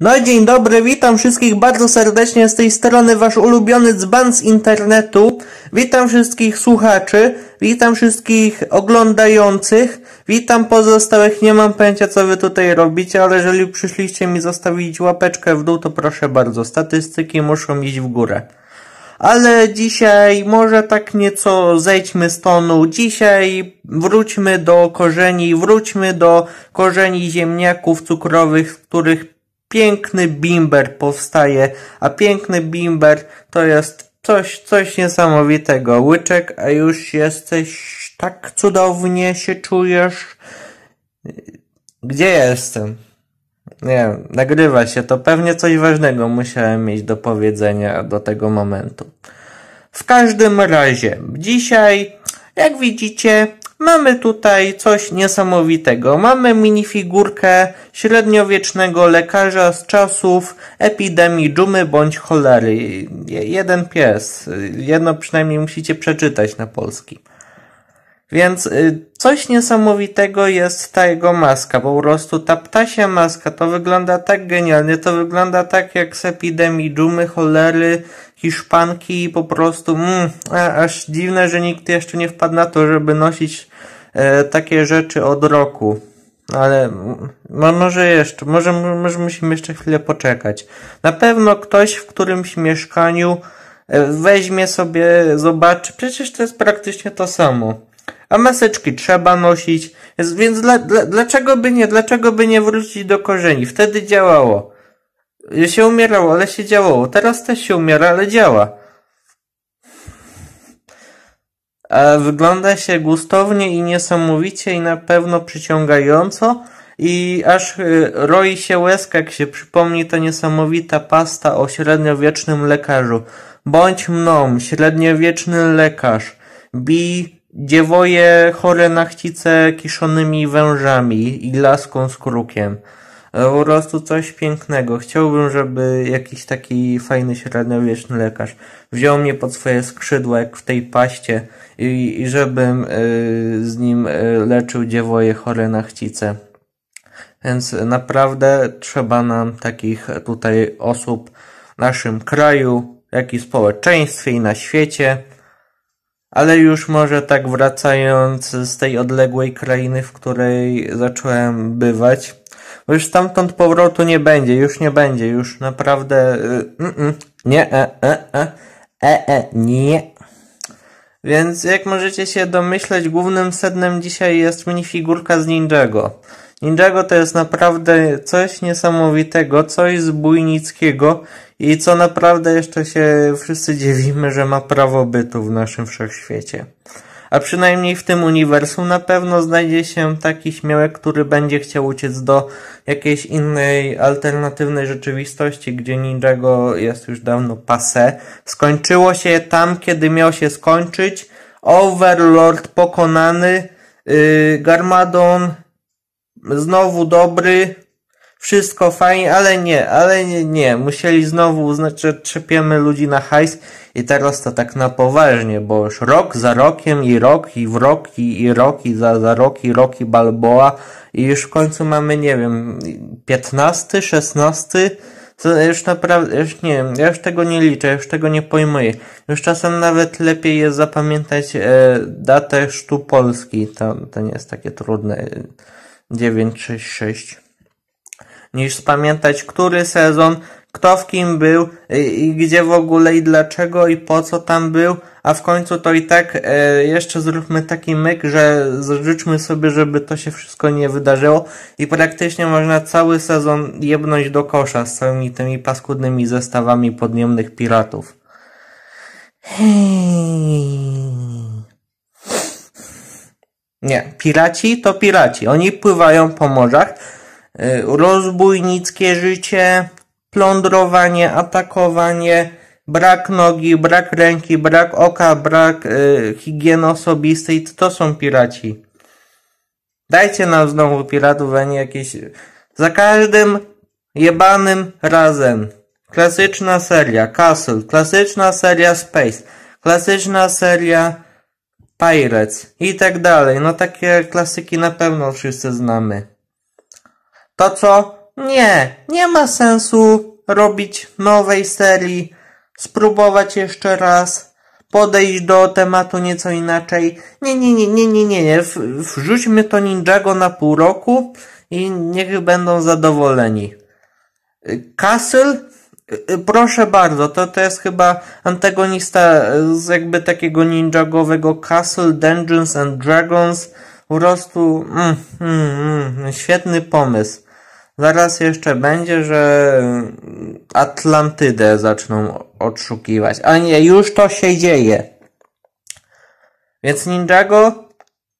No i dzień dobry, witam wszystkich bardzo serdecznie z tej strony, wasz ulubiony dzban z internetu. Witam wszystkich słuchaczy, witam wszystkich oglądających, witam pozostałych, nie mam pojęcia co wy tutaj robicie, ale jeżeli przyszliście mi zostawić łapeczkę w dół, to proszę bardzo, statystyki muszą iść w górę. Ale dzisiaj może tak nieco zejdźmy z tonu. Dzisiaj wróćmy do korzeni, wróćmy do korzeni ziemniaków cukrowych, których piękny bimber powstaje, a piękny bimber to jest coś, coś niesamowitego. Łyczek, a już jesteś tak cudownie się czujesz. Gdzie jestem? Nie, nagrywa się to. Pewnie coś ważnego musiałem mieć do powiedzenia do tego momentu. W każdym razie, dzisiaj, jak widzicie, Mamy tutaj coś niesamowitego. Mamy minifigurkę średniowiecznego lekarza z czasów epidemii dżumy bądź cholery. Jeden pies. Jedno przynajmniej musicie przeczytać na polski. Więc y, coś niesamowitego jest ta jego maska, po prostu ta ptasia maska to wygląda tak genialnie, to wygląda tak jak z epidemii dżumy, cholery, hiszpanki i po prostu mm, aż dziwne, że nikt jeszcze nie wpadł na to, żeby nosić e, takie rzeczy od roku. Ale no, może jeszcze, może, może musimy jeszcze chwilę poczekać. Na pewno ktoś w którymś mieszkaniu e, weźmie sobie, zobaczy, przecież to jest praktycznie to samo a maseczki trzeba nosić, więc dla, dla, dlaczego by nie, dlaczego by nie wrócić do korzeni? Wtedy działało. Się umierało, ale się działało. Teraz też się umiera, ale działa. A wygląda się gustownie i niesamowicie i na pewno przyciągająco i aż y, roi się łezka, jak się przypomni ta niesamowita pasta o średniowiecznym lekarzu. Bądź mną, średniowieczny lekarz. Bij Dziewoje chore na chcice kiszonymi wężami i laską z krukiem. Po prostu coś pięknego. Chciałbym, żeby jakiś taki fajny średniowieczny lekarz wziął mnie pod swoje skrzydła, jak w tej paście, i, i żebym y, z nim y, leczył dziewoje chore na chcice. Więc naprawdę trzeba nam takich tutaj osób w naszym kraju, jak i społeczeństwie i na świecie. Ale już może tak wracając z tej odległej krainy, w której zacząłem bywać, bo już stamtąd powrotu nie będzie, już nie będzie, już naprawdę y, mm, mm, nie, e, e, e, e, e, nie. Więc jak możecie się domyśleć, głównym sednem dzisiaj jest minifigurka z Ninjago. Ninjago to jest naprawdę coś niesamowitego, coś zbójnickiego i co naprawdę jeszcze się wszyscy dziwimy, że ma prawo bytu w naszym wszechświecie. A przynajmniej w tym uniwersum na pewno znajdzie się taki śmiałek, który będzie chciał uciec do jakiejś innej, alternatywnej rzeczywistości, gdzie Ninjago jest już dawno pase. Skończyło się tam, kiedy miał się skończyć. Overlord pokonany, yy, Garmadon Znowu dobry, wszystko fajnie, ale nie, ale nie, nie. Musieli znowu uznać, że trzepiemy ludzi na hajs i teraz to tak na poważnie, bo już rok za rokiem i rok i w rok i, i rok i za, za rok i rok i Balboa i już w końcu mamy, nie wiem, 15, 16, to już naprawdę, już nie wiem, ja już tego nie liczę, już tego nie pojmuję. Już czasem nawet lepiej jest zapamiętać e, datę sztu Polski, to, to nie jest takie trudne dziewięć sześć sześć niż spamiętać, który sezon, kto w kim był i, y, i, gdzie w ogóle i dlaczego i po co tam był, a w końcu to i tak e, jeszcze zróbmy taki myk, że życzmy sobie, żeby to się wszystko nie wydarzyło i praktycznie można cały sezon jebnąć do kosza z całymi tymi paskudnymi zestawami podniemnych piratów. Hej. Nie, piraci to piraci. Oni pływają po morzach. Y, rozbójnickie życie, plądrowanie, atakowanie, brak nogi, brak ręki, brak oka, brak y, higieny osobistej. To są piraci. Dajcie nam znowu piratów, a nie jakieś... Za każdym jebanym razem. Klasyczna seria Castle, klasyczna seria Space, klasyczna seria Pirates i tak dalej. No takie klasyki na pewno wszyscy znamy. To co? Nie, nie ma sensu robić nowej serii, spróbować jeszcze raz, podejść do tematu nieco inaczej. Nie, nie, nie, nie, nie, nie, nie. Wrzućmy to Ninjago na pół roku i niech będą zadowoleni. Castle Y, y, proszę bardzo, to, to jest chyba antagonista y, z jakby takiego ninjagowego Castle Dungeons and Dragons. Po prostu mm, mm, mm, świetny pomysł. Zaraz jeszcze będzie, że Atlantydę zaczną odszukiwać. A nie, już to się dzieje. Więc Ninjago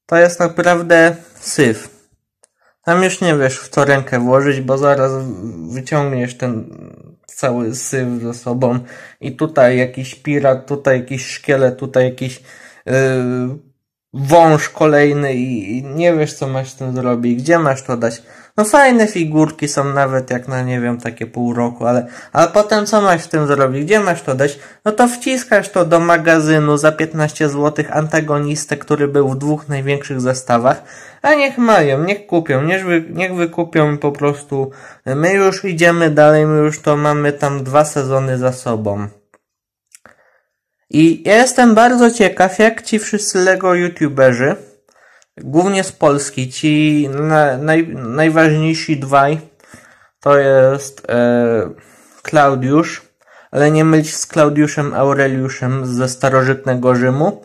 to jest naprawdę syf. Tam już nie wiesz w co rękę włożyć, bo zaraz wyciągniesz ten cały syf ze sobą i tutaj jakiś pirat, tutaj jakiś szkielet, tutaj jakiś yy, wąż kolejny i, i nie wiesz co masz z tym zrobić, gdzie masz to dać. No fajne figurki są nawet jak na nie wiem takie pół roku, ale, ale potem co masz w tym zrobić? Gdzie masz to dać? No to wciskasz to do magazynu za 15 zł antagonistę, który był w dwóch największych zestawach, a niech mają, niech kupią, niech, wy, niech wykupią po prostu. My już idziemy dalej, my już to mamy tam dwa sezony za sobą. I ja jestem bardzo ciekaw, jak ci wszyscy LEGO YouTuberzy głównie z Polski. Ci naj, najważniejsi dwaj to jest e, Klaudiusz, ale nie myć z Klaudiuszem Aureliuszem ze starożytnego Rzymu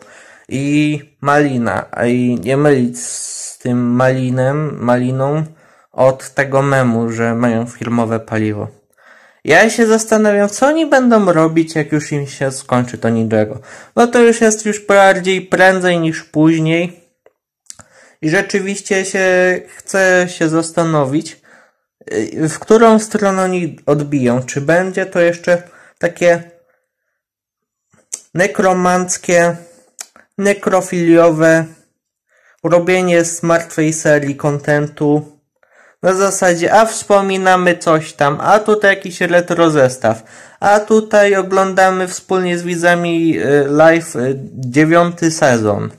i Malina, a i nie mylić z tym Malinem, Maliną od tego memu, że mają filmowe paliwo. Ja się zastanawiam, co oni będą robić, jak już im się skończy to niczego. No to już jest już bardziej prędzej niż później. I rzeczywiście się chcę się zastanowić, y, w którą stronę oni odbiją. Czy będzie to jeszcze takie nekromanckie, nekrofiliowe robienie z martwej serii kontentu na zasadzie, a wspominamy coś tam, a tutaj jakiś retrozestaw, a tutaj oglądamy wspólnie z widzami y, live y, dziewiąty sezon.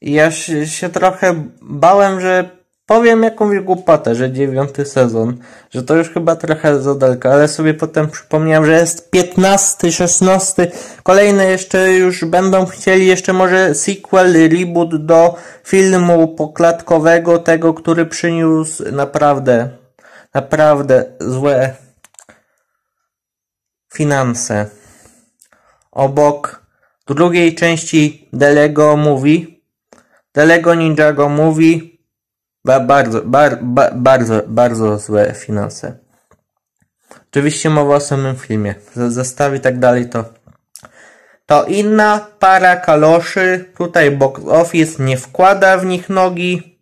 Ja się, się trochę bałem, że powiem jakąś głupotę, że dziewiąty sezon, że to już chyba trochę za daleko, ale sobie potem przypomniałem, że jest piętnasty, szesnasty, kolejne jeszcze już będą chcieli jeszcze może sequel, reboot do filmu poklatkowego, tego, który przyniósł naprawdę, naprawdę złe finanse. Obok drugiej części Delego mówi, Telego Ninjago mówi ba, bardzo, bar, ba, bardzo, bardzo złe finanse. Oczywiście mowa o samym filmie. Zestawi i tak dalej to to inna para kaloszy. Tutaj box office nie wkłada w nich nogi.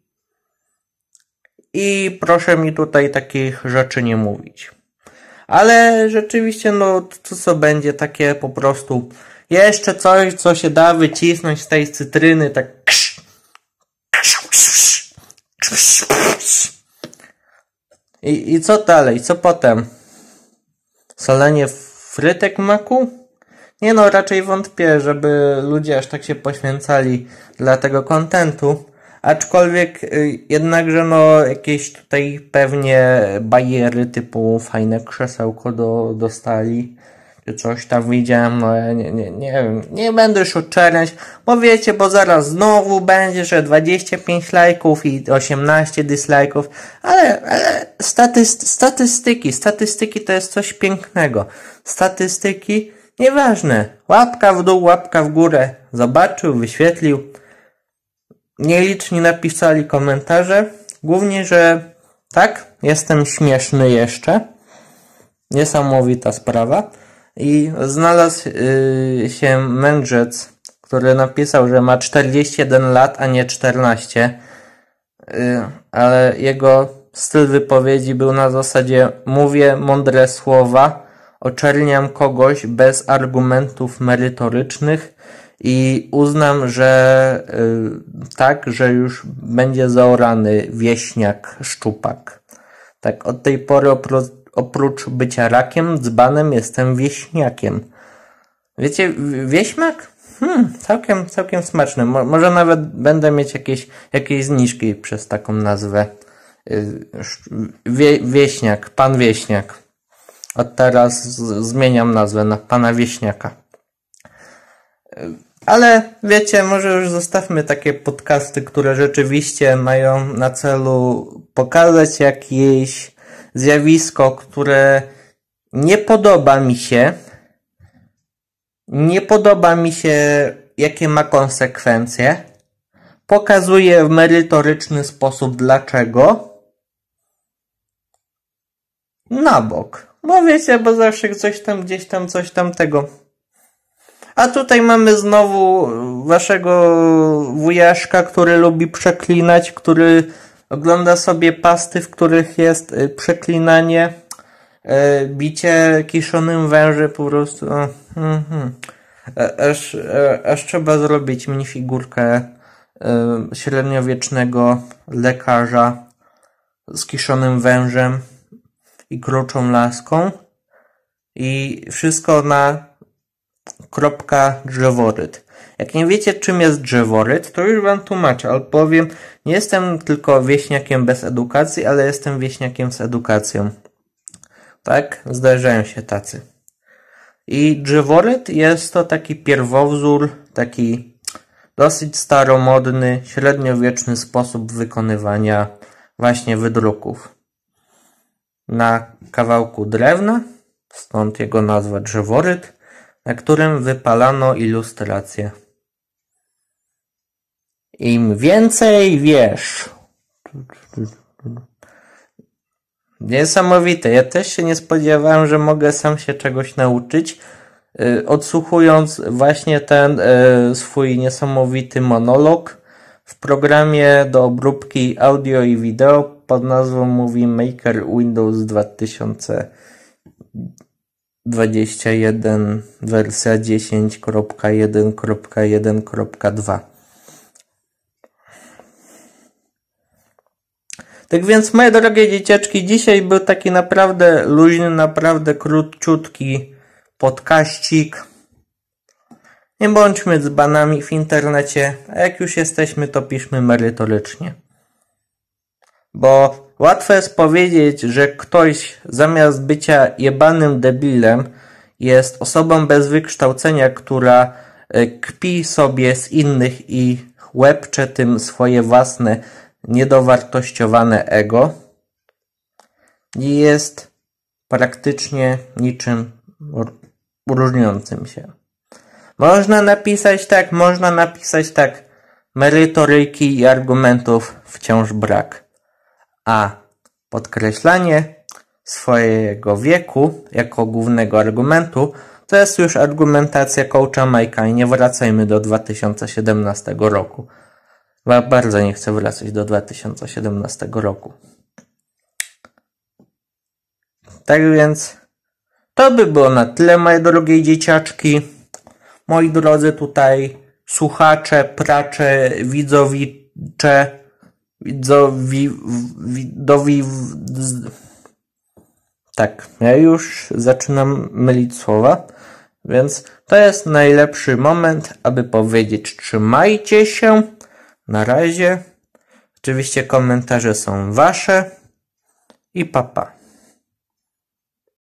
I proszę mi tutaj takich rzeczy nie mówić. Ale rzeczywiście, no co co będzie takie po prostu jeszcze coś, co się da wycisnąć z tej cytryny, tak krz i, I co dalej? Co potem? Solenie frytek maku? Nie no, raczej wątpię, żeby ludzie aż tak się poświęcali dla tego kontentu. Aczkolwiek y, jednakże no jakieś tutaj pewnie bajery typu fajne krzesełko do, dostali coś tam widziałem, no, nie, nie, nie wiem, nie będę już odczerniać, bo wiecie, bo zaraz znowu będzie, że 25 lajków i 18 dislajków, ale, ale statyst, statystyki, statystyki to jest coś pięknego. Statystyki, nieważne, łapka w dół, łapka w górę, zobaczył, wyświetlił. Nieliczni napisali komentarze, głównie, że tak, jestem śmieszny jeszcze. Niesamowita sprawa i znalazł y, się mędrzec, który napisał, że ma 41 lat, a nie 14, y, ale jego styl wypowiedzi był na zasadzie mówię mądre słowa, oczerniam kogoś bez argumentów merytorycznych i uznam, że y, tak, że już będzie zaorany wieśniak szczupak. Tak od tej pory oprócz Oprócz bycia rakiem, dzbanem jestem wieśniakiem. Wiecie, wieśmak? Hmm, całkiem, całkiem smaczny. Mo może nawet będę mieć jakieś, jakieś zniżki przez taką nazwę. Y, wie wieśniak, pan wieśniak. Od teraz zmieniam nazwę na pana wieśniaka. Y, ale wiecie, może już zostawmy takie podcasty, które rzeczywiście mają na celu pokazać jakiś zjawisko, które nie podoba mi się. Nie podoba mi się, jakie ma konsekwencje. Pokazuje w merytoryczny sposób dlaczego. Na bok. Bo no wiecie, bo zawsze coś tam, gdzieś tam, coś tam tego. A tutaj mamy znowu waszego wujaszka, który lubi przeklinać, który ogląda sobie pasty, w których jest y, przeklinanie, y, bicie kiszonym węży po prostu. Mhm. E, aż, e, aż trzeba zrobić minifigurkę y, średniowiecznego lekarza z kiszonym wężem i kruczą laską i wszystko na kropka drzeworyt. Jak nie wiecie, czym jest drzeworyt, to już wam tłumaczę, albowiem nie jestem tylko wieśniakiem bez edukacji, ale jestem wieśniakiem z edukacją. Tak? Zdarzają się tacy. I drzeworyt jest to taki pierwowzór, taki dosyć staromodny, średniowieczny sposób wykonywania właśnie wydruków. Na kawałku drewna, stąd jego nazwa drzeworyt, na którym wypalano ilustracje. Im więcej wiesz. Niesamowite. Ja też się nie spodziewałem, że mogę sam się czegoś nauczyć, y, odsłuchując właśnie ten y, swój niesamowity monolog w programie do obróbki audio i wideo pod nazwą Movie Maker Windows 2021 wersja 10.1.1.2. Tak więc, moje drogie dzieciaczki, dzisiaj był taki naprawdę luźny, naprawdę króciutki podkaścik. Nie bądźmy dzbanami w internecie, a jak już jesteśmy, to piszmy merytorycznie. Bo łatwo jest powiedzieć, że ktoś zamiast bycia jebanym debilem jest osobą bez wykształcenia, która e, kpi sobie z innych i łepcze tym swoje własne niedowartościowane ego nie jest praktycznie niczym różniącym się. Można napisać tak, można napisać tak. Merytoryki i argumentów wciąż brak. A podkreślanie swojego wieku jako głównego argumentu to jest już argumentacja coacha Majka i nie wracajmy do 2017 roku. Bardzo nie chcę wracać do 2017 roku. Tak więc to by było na tyle, moje drogie dzieciaczki. Moi drodzy tutaj słuchacze, pracze, widzowicze, widzowi, widowi, tak, ja już zaczynam mylić słowa, więc to jest najlepszy moment, aby powiedzieć trzymajcie się na razie. Oczywiście komentarze są wasze i papa. Pa.